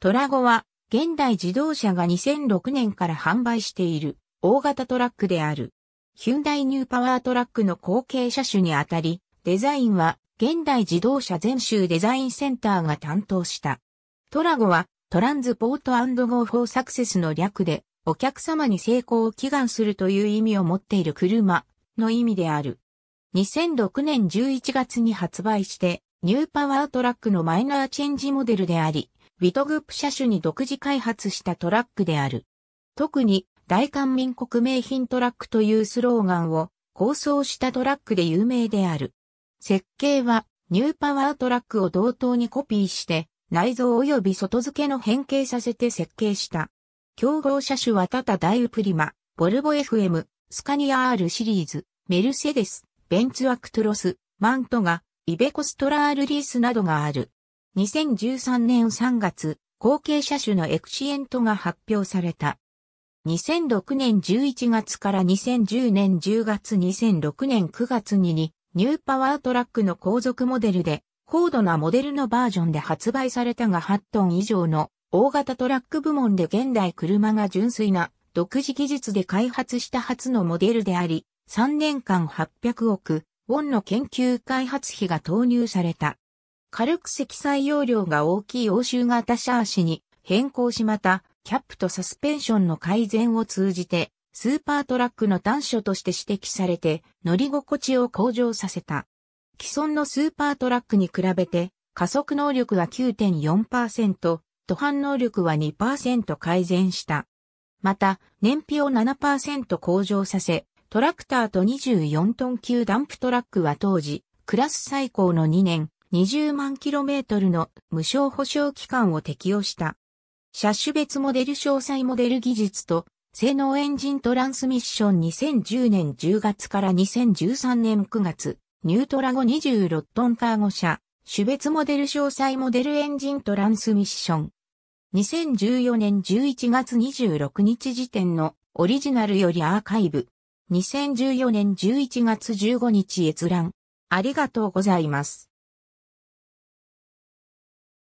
トラゴは、現代自動車が2006年から販売している大型トラックである。ヒュンダイニューパワートラックの後継車種にあたり、デザインは現代自動車全州デザインセンターが担当した。トラゴはトランズポートゴーフォーサクセスの略で、お客様に成功を祈願するという意味を持っている車の意味である。2006年11月に発売して、ニューパワートラックのマイナーチェンジモデルであり、ウィトグップ車種に独自開発したトラックである。特に大韓民国名品トラックというスローガンを構想したトラックで有名である。設計はニューパワートラックを同等にコピーして内蔵及び外付けの変形させて設計した。競合車種はタタダイウプリマ、ボルボ FM、スカニア R シリーズ、メルセデス、ベンツアクトロス、マントガ、イベコストラールリースなどがある。2013年3月、後継車種のエクシエントが発表された。2006年11月から2010年10月2006年9月にニューパワートラックの後続モデルで高度なモデルのバージョンで発売されたが8トン以上の大型トラック部門で現代車が純粋な独自技術で開発した初のモデルであり、3年間800億ウォンの研究開発費が投入された。軽く積載容量が大きい欧州型シャーシに変更しまた、キャップとサスペンションの改善を通じて、スーパートラックの短所として指摘されて、乗り心地を向上させた。既存のスーパートラックに比べて、加速能力は9.4%、途半能力は2%改善した。また、燃費を7%向上させ、トラクターと24トン級ダンプトラックは当時、クラス最高の2年、20万 km の無償保証期間を適用した。車種別モデル詳細モデル技術と性能エンジントランスミッション2010年10月から2013年9月、ニュートラゴ26トンカーゴ車、種別モデル詳細モデルエンジントランスミッション。2014年11月26日時点のオリジナルよりアーカイブ。2014年11月15日閲覧。ありがとうございます。